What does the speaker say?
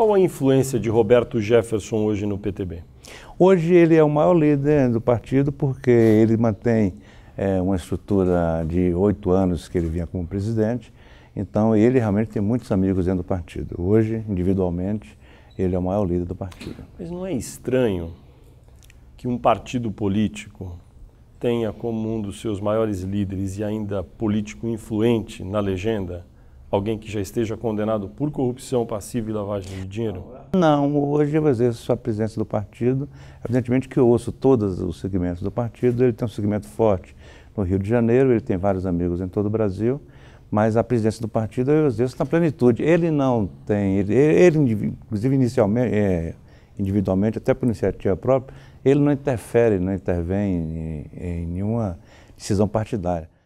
Qual a influência de Roberto Jefferson hoje no PTB? Hoje ele é o maior líder do partido porque ele mantém é, uma estrutura de oito anos que ele vinha como presidente. Então ele realmente tem muitos amigos dentro do partido. Hoje, individualmente, ele é o maior líder do partido. Mas não é estranho que um partido político tenha como um dos seus maiores líderes e ainda político influente na legenda alguém que já esteja condenado por corrupção passiva e lavagem de dinheiro? Não, hoje eu exerço a presença do partido. Evidentemente que eu ouço todos os segmentos do partido, ele tem um segmento forte no Rio de Janeiro, ele tem vários amigos em todo o Brasil, mas a presidência do partido eu exerço na plenitude. Ele não tem, ele, ele inclusive inicialmente, é, individualmente, até por iniciativa própria, ele não interfere, não intervém em, em nenhuma decisão partidária.